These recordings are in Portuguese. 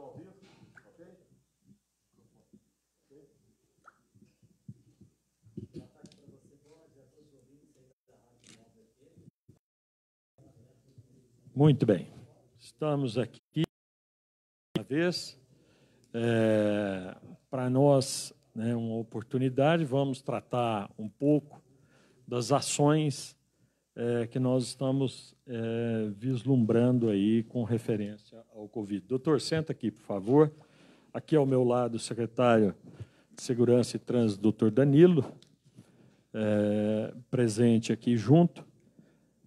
ao vivo, ok? Muito bem. Estamos aqui uma vez. É, para nós, né, uma oportunidade, vamos tratar um pouco das ações é, que nós estamos é, vislumbrando aí com referência ao Covid. Doutor, senta aqui, por favor. Aqui ao meu lado, o secretário de Segurança e Trânsito, doutor Danilo, é, presente aqui junto.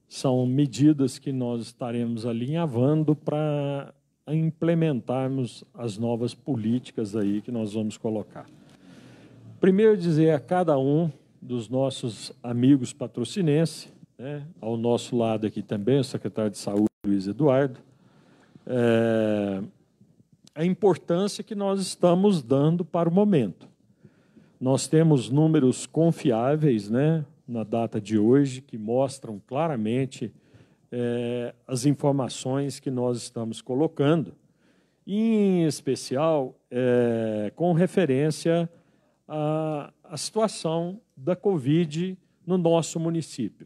São medidas que nós estaremos alinhavando para implementarmos as novas políticas aí que nós vamos colocar. Primeiro dizer a cada um dos nossos amigos patrocinenses né? Ao nosso lado aqui também, o secretário de Saúde, Luiz Eduardo. É, a importância que nós estamos dando para o momento. Nós temos números confiáveis né, na data de hoje que mostram claramente é, as informações que nós estamos colocando, em especial é, com referência à, à situação da Covid no nosso município.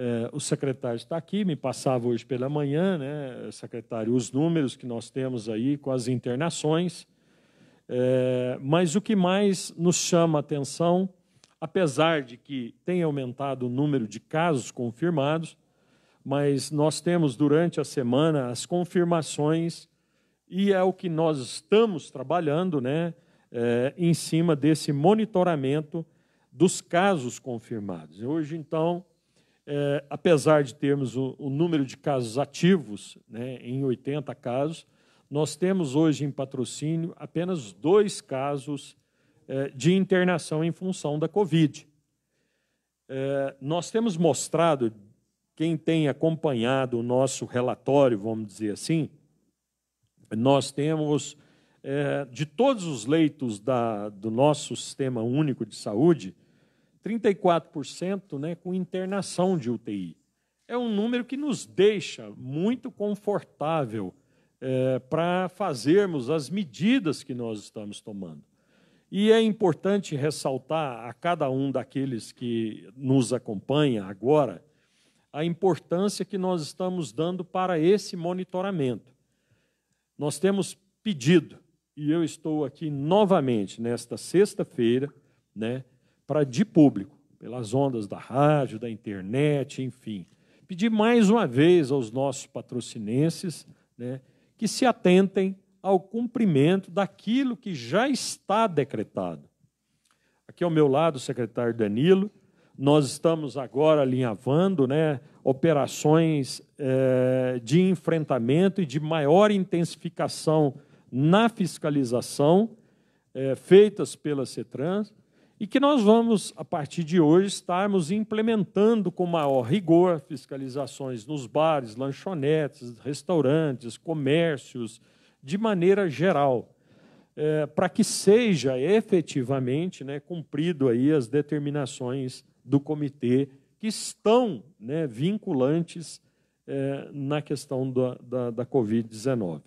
É, o secretário está aqui, me passava hoje pela manhã, né, secretário, os números que nós temos aí com as internações. É, mas o que mais nos chama a atenção, apesar de que tem aumentado o número de casos confirmados, mas nós temos durante a semana as confirmações e é o que nós estamos trabalhando né, é, em cima desse monitoramento dos casos confirmados. Hoje, então, é, apesar de termos o, o, número de casos ativos, né, em 80 casos, nós temos hoje em patrocínio apenas dois casos é, de internação em função da Covid. É, nós temos mostrado, quem tem acompanhado o nosso relatório, vamos dizer assim, nós temos, é, de todos os leitos da, do nosso Sistema Único de Saúde, 34% né, com internação de UTI. É um número que nos deixa muito confortável é, para fazermos as medidas que nós estamos tomando. E é importante ressaltar a cada um daqueles que nos acompanha agora a importância que nós estamos dando para esse monitoramento. Nós temos pedido, e eu estou aqui novamente nesta sexta-feira, né, para de público, pelas ondas da rádio, da internet, enfim. Pedir mais uma vez aos nossos patrocinenses né, que se atentem ao cumprimento daquilo que já está decretado. Aqui ao meu lado, o secretário Danilo, nós estamos agora alinhavando né, operações eh, de enfrentamento e de maior intensificação na fiscalização eh, feitas pela CETRANS e que nós vamos, a partir de hoje, estarmos implementando com maior rigor fiscalizações nos bares, lanchonetes, restaurantes, comércios, de maneira geral, é, para que seja efetivamente né, cumprido aí as determinações do comitê que estão né, vinculantes é, na questão da, da, da Covid-19.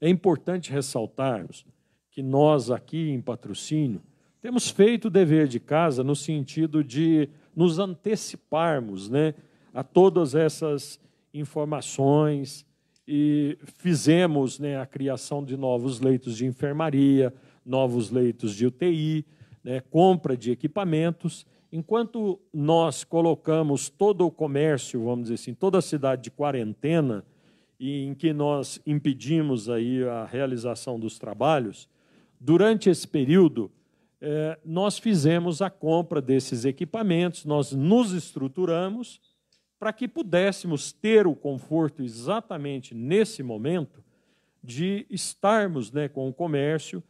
É importante ressaltarmos que nós aqui em patrocínio temos feito o dever de casa no sentido de nos anteciparmos né, a todas essas informações e fizemos né, a criação de novos leitos de enfermaria, novos leitos de UTI, né, compra de equipamentos. Enquanto nós colocamos todo o comércio, vamos dizer assim, toda a cidade de quarentena, e em que nós impedimos aí a realização dos trabalhos, durante esse período, é, nós fizemos a compra desses equipamentos, nós nos estruturamos para que pudéssemos ter o conforto exatamente nesse momento de estarmos né, com o comércio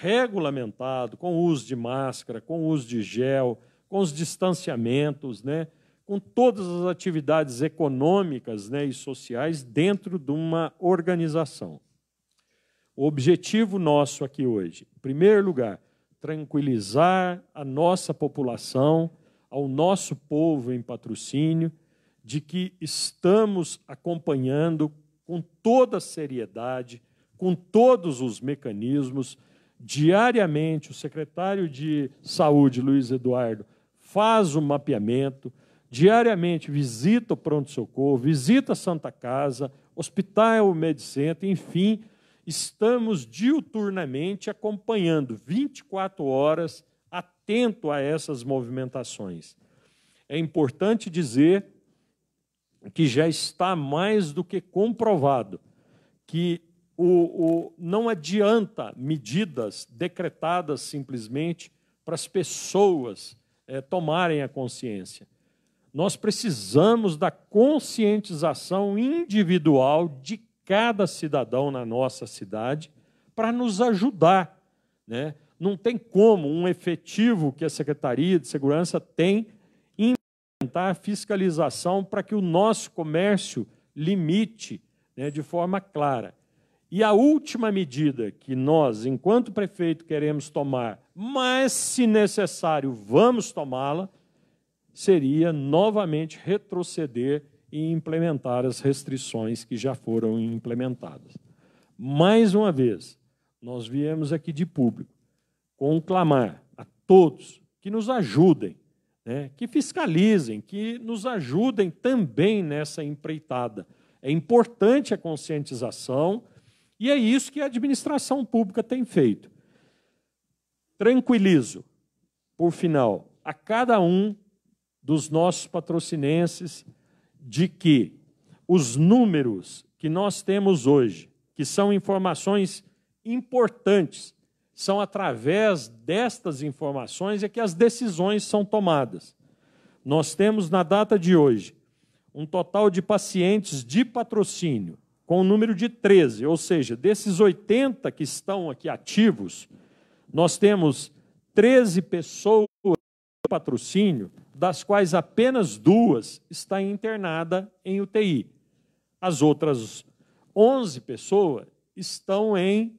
regulamentado, com o uso de máscara, com o uso de gel, com os distanciamentos, né, com todas as atividades econômicas né, e sociais dentro de uma organização. O objetivo nosso aqui hoje, em primeiro lugar, tranquilizar a nossa população, ao nosso povo em patrocínio, de que estamos acompanhando com toda a seriedade, com todos os mecanismos. Diariamente, o secretário de Saúde, Luiz Eduardo, faz o mapeamento, diariamente visita o pronto-socorro, visita a Santa Casa, hospital, o enfim, estamos diuturnamente acompanhando 24 horas atento a essas movimentações. É importante dizer que já está mais do que comprovado que o, o não adianta medidas decretadas simplesmente para as pessoas é, tomarem a consciência. Nós precisamos da conscientização individual de cada cidadão na nossa cidade para nos ajudar. Né? Não tem como um efetivo que a Secretaria de Segurança tem implementar a fiscalização para que o nosso comércio limite né, de forma clara. E a última medida que nós, enquanto prefeito, queremos tomar, mas, se necessário, vamos tomá-la, seria novamente retroceder e implementar as restrições que já foram implementadas. Mais uma vez, nós viemos aqui de público conclamar a todos que nos ajudem, né, que fiscalizem, que nos ajudem também nessa empreitada. É importante a conscientização e é isso que a administração pública tem feito. Tranquilizo, por final, a cada um dos nossos patrocinenses de que os números que nós temos hoje, que são informações importantes, são através destas informações é que as decisões são tomadas. Nós temos na data de hoje um total de pacientes de patrocínio com o um número de 13, ou seja, desses 80 que estão aqui ativos, nós temos 13 pessoas de patrocínio das quais apenas duas está internada em UTI. As outras 11 pessoas estão em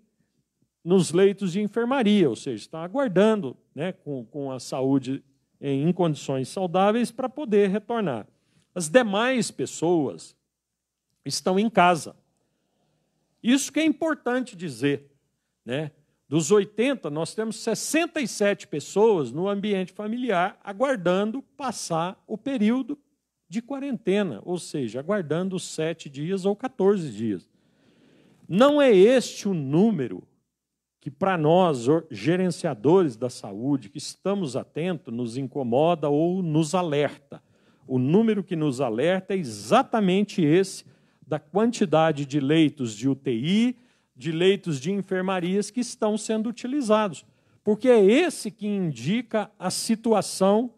nos leitos de enfermaria, ou seja, estão aguardando né, com, com a saúde em, em condições saudáveis para poder retornar. As demais pessoas estão em casa. Isso que é importante dizer. Né? Dos 80, nós temos 67 pessoas no ambiente familiar aguardando passar o período de quarentena, ou seja, aguardando 7 dias ou 14 dias. Não é este o número que, para nós, gerenciadores da saúde, que estamos atentos, nos incomoda ou nos alerta. O número que nos alerta é exatamente esse da quantidade de leitos de UTI, de leitos de enfermarias que estão sendo utilizados, porque é esse que indica a situação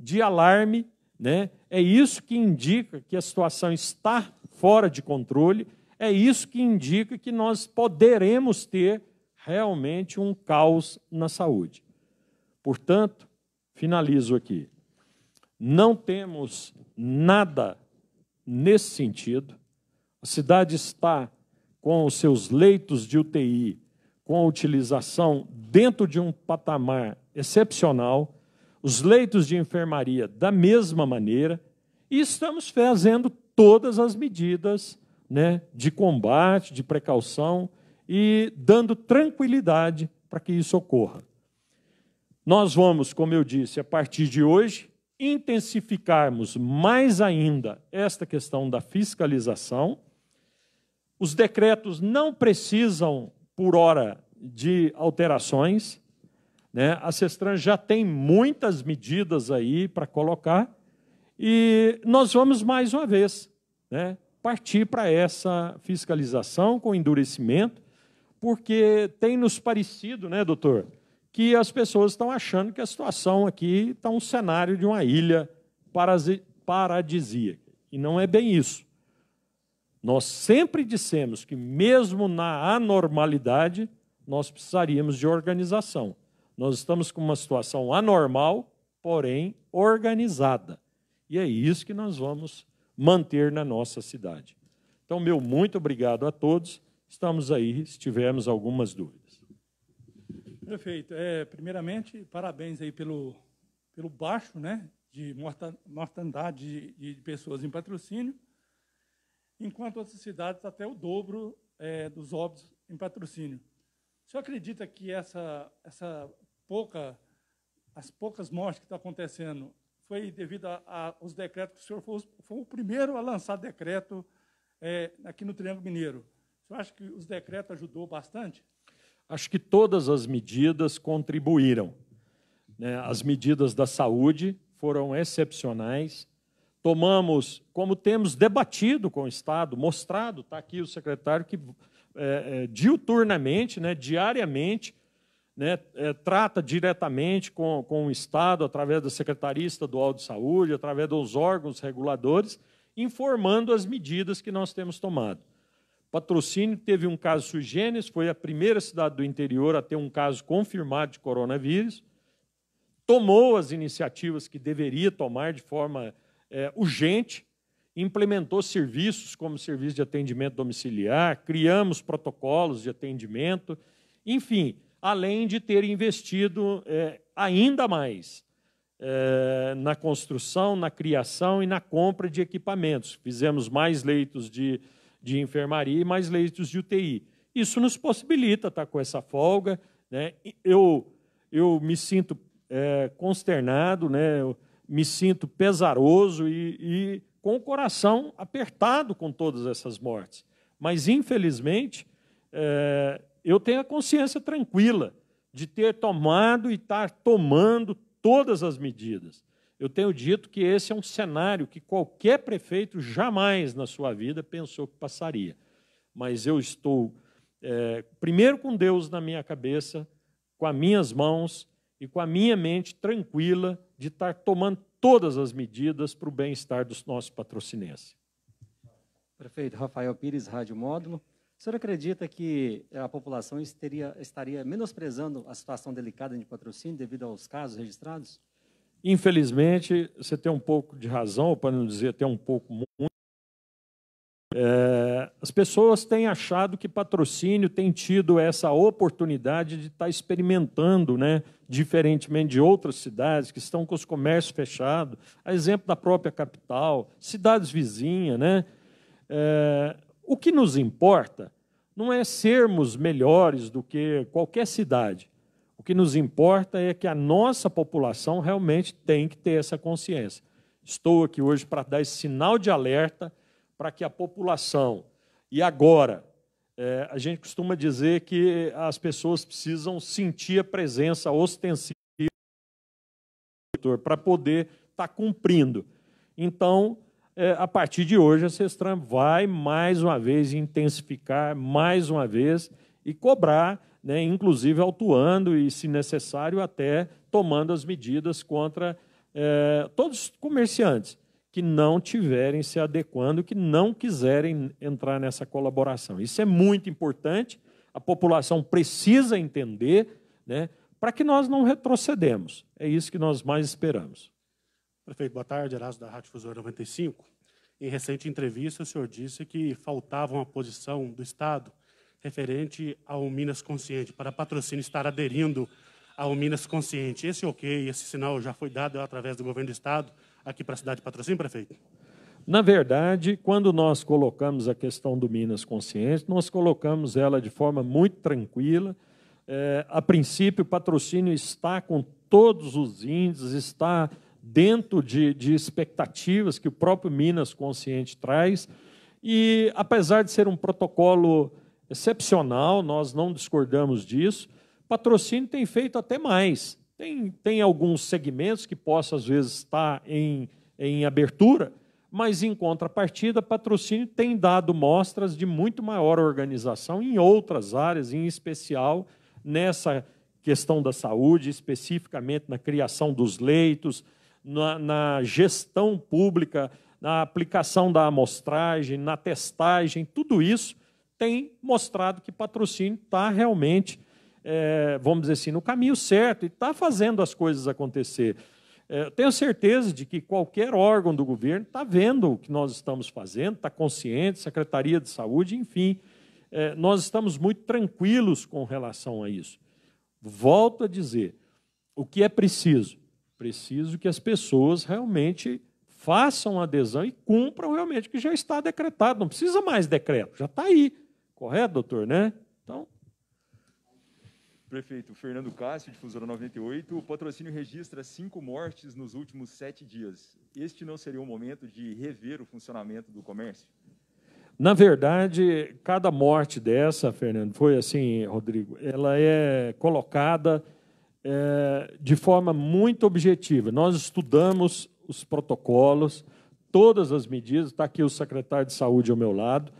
de alarme, né? É isso que indica que a situação está fora de controle, é isso que indica que nós poderemos ter realmente um caos na saúde. Portanto, finalizo aqui. Não temos nada nesse sentido. A cidade está com os seus leitos de UTI, com a utilização dentro de um patamar excepcional, os leitos de enfermaria da mesma maneira, e estamos fazendo todas as medidas né, de combate, de precaução e dando tranquilidade para que isso ocorra. Nós vamos, como eu disse, a partir de hoje, intensificarmos mais ainda esta questão da fiscalização os decretos não precisam, por hora, de alterações. Né? A Cestran já tem muitas medidas aí para colocar. E nós vamos, mais uma vez, né, partir para essa fiscalização com endurecimento, porque tem nos parecido, né, doutor, que as pessoas estão achando que a situação aqui está um cenário de uma ilha paradisíaca. E não é bem isso. Nós sempre dissemos que, mesmo na anormalidade, nós precisaríamos de organização. Nós estamos com uma situação anormal, porém organizada. E é isso que nós vamos manter na nossa cidade. Então, meu muito obrigado a todos. Estamos aí se tivermos algumas dúvidas. Prefeito, é, primeiramente, parabéns aí pelo, pelo baixo né, de mortandade de, de pessoas em patrocínio enquanto outras cidades até o dobro é, dos óbitos em patrocínio. O senhor acredita que essa, essa pouca, as poucas mortes que estão acontecendo foi devido aos decretos que o senhor foi, foi, o primeiro a lançar decreto é, aqui no Triângulo Mineiro? O senhor acha que os decretos ajudou bastante? Acho que todas as medidas contribuíram. Né? As medidas da saúde foram excepcionais, tomamos, como temos debatido com o Estado, mostrado, está aqui o secretário que é, é, diuturnamente, né, diariamente, né, é, trata diretamente com, com o Estado, através da Secretaria Estadual de Saúde, através dos órgãos reguladores, informando as medidas que nós temos tomado. Patrocínio teve um caso sui generis, foi a primeira cidade do interior a ter um caso confirmado de coronavírus, tomou as iniciativas que deveria tomar de forma é, urgente, implementou serviços como serviço de atendimento domiciliar, criamos protocolos de atendimento, enfim, além de ter investido é, ainda mais é, na construção, na criação e na compra de equipamentos. Fizemos mais leitos de, de enfermaria e mais leitos de UTI. Isso nos possibilita estar tá, com essa folga. Né? Eu, eu me sinto é, consternado, né? Eu, me sinto pesaroso e, e com o coração apertado com todas essas mortes. Mas, infelizmente, é, eu tenho a consciência tranquila de ter tomado e estar tomando todas as medidas. Eu tenho dito que esse é um cenário que qualquer prefeito jamais na sua vida pensou que passaria. Mas eu estou, é, primeiro, com Deus na minha cabeça, com as minhas mãos e com a minha mente tranquila de estar tomando todas as medidas para o bem-estar dos nossos patrocinenses. Prefeito Rafael Pires, Rádio Módulo. O senhor acredita que a população estaria, estaria menosprezando a situação delicada de patrocínio devido aos casos registrados? Infelizmente, você tem um pouco de razão, para não dizer até um pouco é, as pessoas têm achado que patrocínio tem tido essa oportunidade de estar tá experimentando, né, diferentemente de outras cidades que estão com os comércios fechados, a exemplo da própria capital, cidades vizinhas. Né? É, o que nos importa não é sermos melhores do que qualquer cidade. O que nos importa é que a nossa população realmente tem que ter essa consciência. Estou aqui hoje para dar esse sinal de alerta para que a população. E agora, é, a gente costuma dizer que as pessoas precisam sentir a presença ostensiva do para poder estar tá cumprindo. Então, é, a partir de hoje, a Sestram vai mais uma vez intensificar, mais uma vez, e cobrar, né, inclusive autuando e, se necessário, até tomando as medidas contra é, todos os comerciantes que não tiverem se adequando, que não quiserem entrar nessa colaboração. Isso é muito importante, a população precisa entender, né, para que nós não retrocedemos. É isso que nós mais esperamos. Prefeito, boa tarde. Erasmo da Rádio Fusora 95. Em recente entrevista, o senhor disse que faltava uma posição do Estado referente ao Minas Consciente, para patrocínio estar aderindo ao Minas Consciente. Esse ok, esse sinal já foi dado através do governo do Estado, aqui para a cidade de Patrocínio, prefeito? Na verdade, quando nós colocamos a questão do Minas Consciente, nós colocamos ela de forma muito tranquila. É, a princípio, o patrocínio está com todos os índices, está dentro de, de expectativas que o próprio Minas Consciente traz. E, apesar de ser um protocolo excepcional, nós não discordamos disso, patrocínio tem feito até mais. Tem, tem alguns segmentos que possa, às vezes, estar em, em abertura, mas, em contrapartida, patrocínio tem dado mostras de muito maior organização em outras áreas, em especial nessa questão da saúde, especificamente na criação dos leitos, na, na gestão pública, na aplicação da amostragem, na testagem, tudo isso tem mostrado que patrocínio está realmente é, vamos dizer assim, no caminho certo e está fazendo as coisas acontecer. É, tenho certeza de que qualquer órgão do governo está vendo o que nós estamos fazendo, está consciente, Secretaria de Saúde, enfim. É, nós estamos muito tranquilos com relação a isso. Volto a dizer, o que é preciso? Preciso que as pessoas realmente façam adesão e cumpram realmente o que já está decretado. Não precisa mais decreto, já está aí. Correto, doutor, né? Então, Prefeito Fernando Cássio, difusora 98, o patrocínio registra cinco mortes nos últimos sete dias. Este não seria o momento de rever o funcionamento do comércio? Na verdade, cada morte dessa, Fernando, foi assim, Rodrigo, ela é colocada é, de forma muito objetiva. Nós estudamos os protocolos, todas as medidas, está aqui o secretário de saúde ao meu lado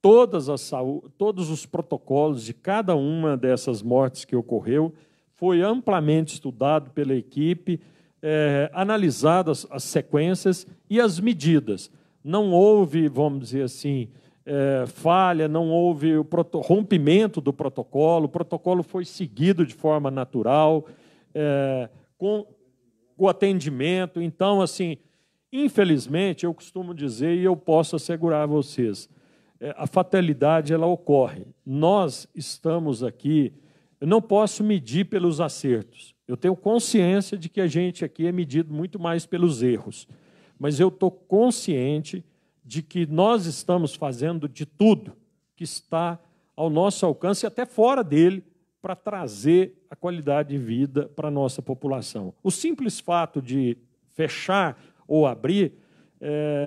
todas as todos os protocolos de cada uma dessas mortes que ocorreu foi amplamente estudado pela equipe, é, eh, analisadas as sequências e as medidas. Não houve, vamos dizer assim, é, falha, não houve o rompimento do protocolo, o protocolo foi seguido de forma natural, é, com o atendimento. Então, assim, infelizmente, eu costumo dizer e eu posso assegurar a vocês, é, a fatalidade ela ocorre. Nós estamos aqui, eu não posso medir pelos acertos. Eu tenho consciência de que a gente aqui é medido muito mais pelos erros, mas eu estou consciente de que nós estamos fazendo de tudo que está ao nosso alcance e até fora dele para trazer a qualidade de vida para a nossa população. O simples fato de fechar ou abrir é,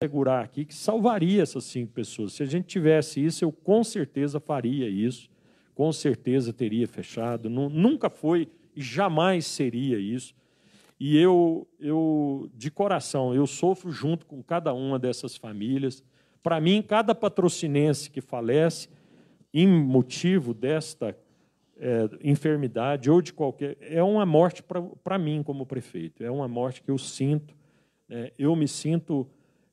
assegurar aqui que salvaria essas cinco pessoas. Se a gente tivesse isso, eu com certeza faria isso, com certeza teria fechado. Nunca foi e jamais seria isso. E eu, eu, de coração, eu sofro junto com cada uma dessas famílias. Para mim, cada patrocinense que falece em motivo desta é, enfermidade ou de qualquer. É uma morte para mim, como prefeito. É uma morte que eu sinto. Né, eu me sinto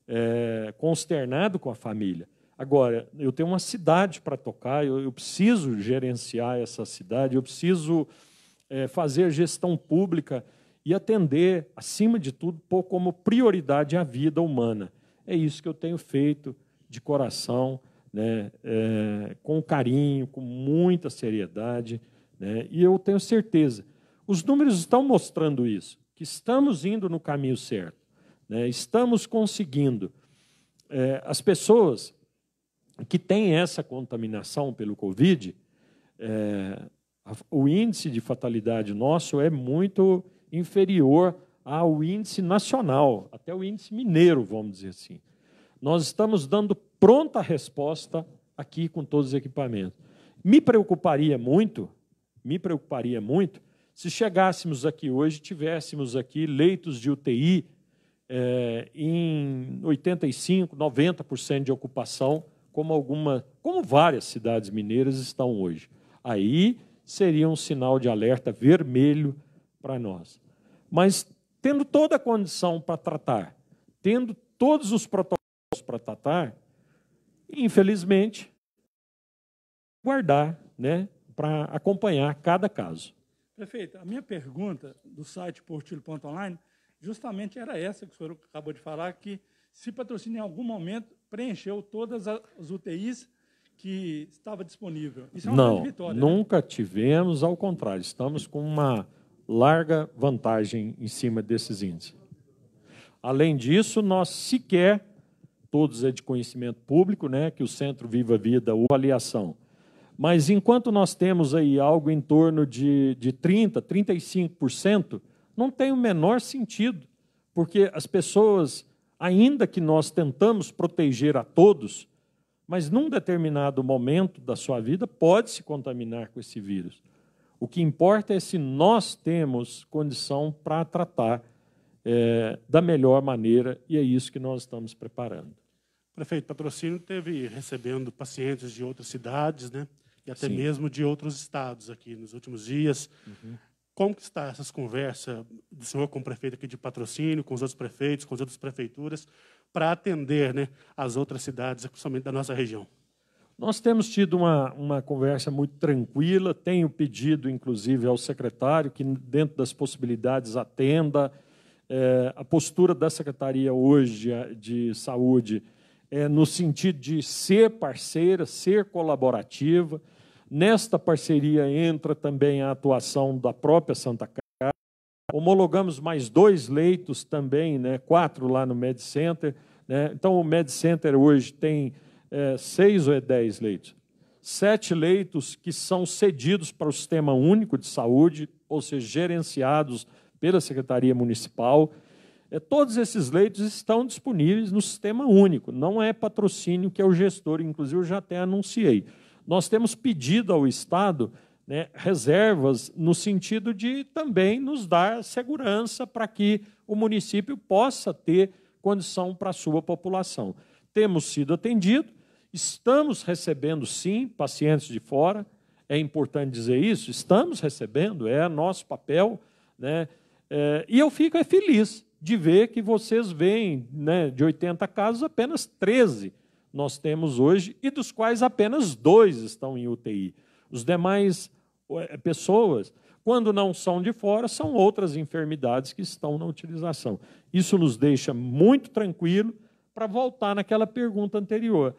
é, consternado com a família. Agora, eu tenho uma cidade para tocar, eu, eu, preciso gerenciar essa cidade, eu preciso é, fazer gestão pública e atender, acima de tudo, pôr como prioridade a vida humana. É isso que eu tenho feito de coração, né, é, com carinho, com muita seriedade, né, e eu tenho certeza. Os números estão mostrando isso, que estamos indo no caminho certo. Né? Estamos conseguindo. É, as pessoas que têm essa contaminação pelo Covid, é, o índice de fatalidade nosso é muito inferior ao índice nacional, até o índice mineiro, vamos dizer assim. Nós estamos dando pronta resposta aqui com todos os equipamentos. Me preocuparia muito, me preocuparia muito se chegássemos aqui hoje, tivéssemos aqui leitos de UTI é, em 85, 90% de ocupação, como alguma, como várias cidades mineiras estão hoje. Aí seria um sinal de alerta vermelho para nós. Mas tendo toda a condição para tratar, tendo todos os protocolos para tratar, infelizmente, guardar, né, para acompanhar cada caso. Perfeito. A minha pergunta do site portilho.online Online justamente era essa que o senhor acabou de falar, que se patrocina em algum momento preencheu todas as UTIs que estava disponível. Isso é uma Não, vitória, né? nunca né? tivemos, ao contrário, estamos com uma larga vantagem em cima desses índices. Além disso, nós sequer, todos é de conhecimento público, né, que o Centro Viva Vida ou Aliação. Mas enquanto nós temos aí algo em torno de, de 30%, 35%, não tem o menor sentido, porque as pessoas, ainda que nós tentamos proteger a todos, mas num determinado momento da sua vida pode se contaminar com esse vírus. O que importa é se nós temos condição para tratar é, da melhor maneira e é isso que nós estamos preparando. Prefeito, patrocínio teve recebendo pacientes de outras cidades, né? E até Sim. mesmo de outros estados aqui nos últimos dias. Uhum. Como que está essas conversas do senhor com o prefeito aqui de patrocínio, com os outros prefeitos, com as outras prefeituras, para atender né, as outras cidades, principalmente da nossa região? Nós temos tido uma, uma conversa muito tranquila, tenho pedido, inclusive, ao secretário que, dentro das possibilidades, atenda. É, a postura da Secretaria hoje é de Saúde é no sentido de ser parceira, ser colaborativa, Nesta parceria entra também a atuação da própria Santa Casa. Homologamos mais dois leitos também, né, quatro lá no Med Center. Né? Então, o Med Center hoje tem é, seis ou é dez leitos? Sete leitos que são cedidos para o Sistema Único de Saúde, ou seja, gerenciados pela Secretaria Municipal. É, todos esses leitos estão disponíveis no Sistema Único, não é patrocínio que é o gestor, inclusive eu já até anunciei nós temos pedido ao Estado né, reservas no sentido de também nos dar segurança para que o município possa ter condição para a sua população. Temos sido atendido, estamos recebendo, sim, pacientes de fora, é importante dizer isso, estamos recebendo, é nosso papel, né? É, e eu fico é, feliz de ver que vocês veem né, de 80 casos apenas 13 nós temos hoje e dos quais apenas dois estão em UTI. Os demais pessoas, quando não são de fora, são outras enfermidades que estão na utilização. Isso nos deixa muito tranquilo para voltar naquela pergunta anterior.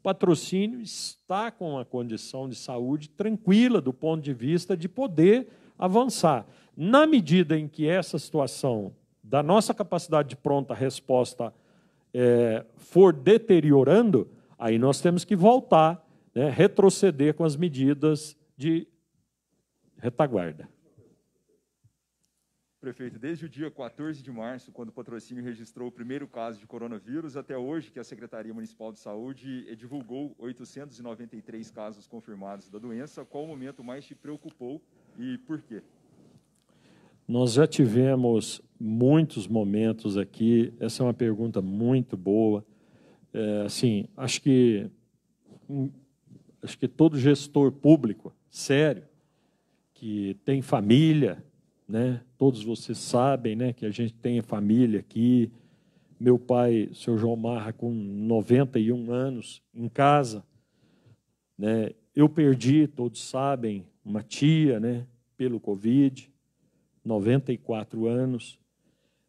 O patrocínio está com a condição de saúde tranquila do ponto de vista de poder avançar. Na medida em que essa situação da nossa capacidade de pronta resposta é, for deteriorando, aí nós temos que voltar, né, retroceder com as medidas de retaguarda. Prefeito, desde o dia 14 de março, quando o patrocínio registrou o primeiro caso de coronavírus, até hoje que a Secretaria Municipal de Saúde eh, divulgou 893 casos confirmados da doença, qual o momento mais te preocupou e por quê? Nós já tivemos muitos momentos aqui. Essa é uma pergunta muito boa. É, assim, acho que acho que todo gestor público sério que tem família, né? Todos vocês sabem, né, que a gente tem família aqui. Meu pai, seu João Marra, com 91 anos, em casa, né? Eu perdi, todos sabem, uma tia, né, pelo Covid. 94 anos.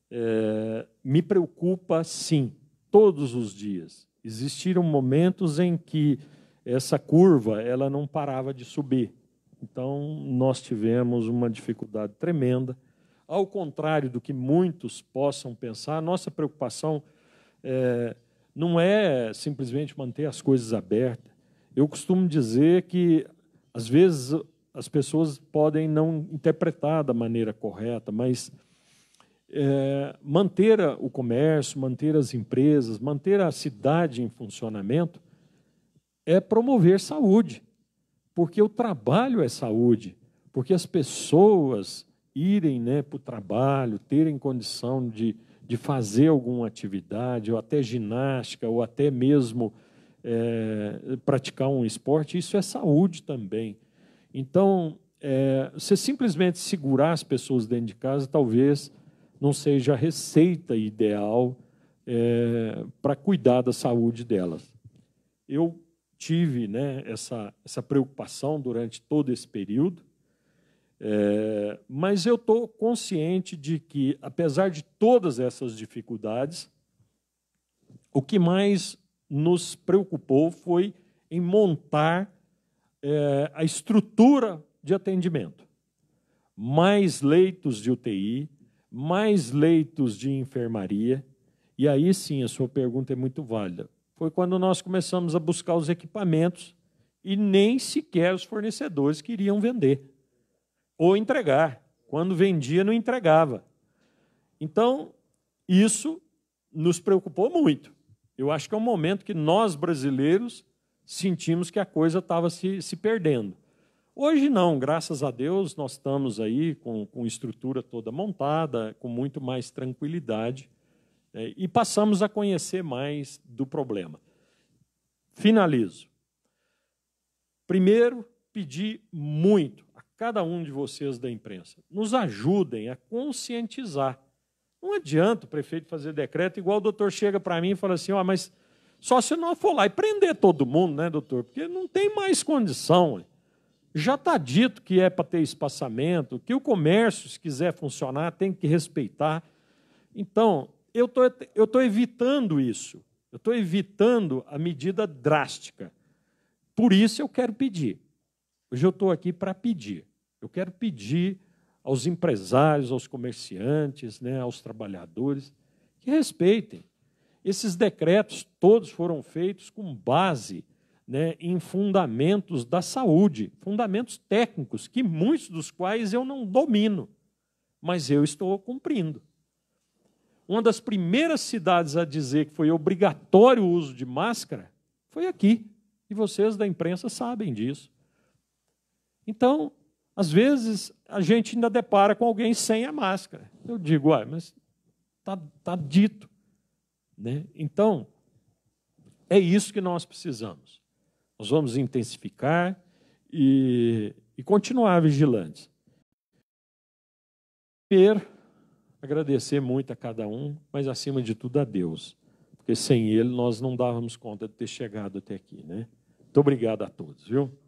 É, me preocupa, sim, todos os dias. Existiram momentos em que essa curva ela não parava de subir. Então, nós tivemos uma dificuldade tremenda. Ao contrário do que muitos possam pensar, nossa preocupação é, não é simplesmente manter as coisas abertas. Eu costumo dizer que, às vezes, as pessoas podem não interpretar da maneira correta, mas é, manter o comércio, manter as empresas, manter a cidade em funcionamento é promover saúde, porque o trabalho é saúde, porque as pessoas irem né, para o trabalho, terem condição de, de fazer alguma atividade, ou até ginástica, ou até mesmo é, praticar um esporte, isso é saúde também. Então, é, você simplesmente segurar as pessoas dentro de casa talvez não seja a receita ideal é, para cuidar da saúde delas. Eu tive né, essa, essa preocupação durante todo esse período, é, mas eu estou consciente de que, apesar de todas essas dificuldades, o que mais nos preocupou foi em montar é, a estrutura de atendimento. Mais leitos de UTI, mais leitos de enfermaria. E aí sim, a sua pergunta é muito válida. Foi quando nós começamos a buscar os equipamentos e nem sequer os fornecedores queriam vender ou entregar. Quando vendia, não entregava. Então, isso nos preocupou muito. Eu acho que é um momento que nós brasileiros sentimos que a coisa estava se, se perdendo. Hoje não, graças a Deus, nós estamos aí com, com estrutura toda montada, com muito mais tranquilidade né, e passamos a conhecer mais do problema. Finalizo. Primeiro, pedir muito a cada um de vocês da imprensa. Nos ajudem a conscientizar. Não adianta o prefeito fazer decreto igual o doutor chega para mim e fala assim: oh, mas só se não for lá e prender todo mundo, né, doutor? Porque não tem mais condição. Já está dito que é para ter espaçamento, que o comércio, se quiser funcionar, tem que respeitar. Então, eu tô, estou tô evitando isso. Eu estou evitando a medida drástica. Por isso eu quero pedir. Hoje eu estou aqui para pedir. Eu quero pedir aos empresários, aos comerciantes, né, aos trabalhadores, que respeitem. Esses decretos todos foram feitos com base né, em fundamentos da saúde, fundamentos técnicos, que muitos dos quais eu não domino, mas eu estou cumprindo. Uma das primeiras cidades a dizer que foi obrigatório o uso de máscara foi aqui, e vocês da imprensa sabem disso. Então, às vezes, a gente ainda depara com alguém sem a máscara. Eu digo, ah, mas está tá dito. Né? Então, é isso que nós precisamos. Nós vamos intensificar e, e continuar vigilantes. Primeiro, agradecer muito a cada um, mas acima de tudo a Deus, porque sem Ele nós não dávamos conta de ter chegado até aqui. Né? Muito obrigado a todos, viu?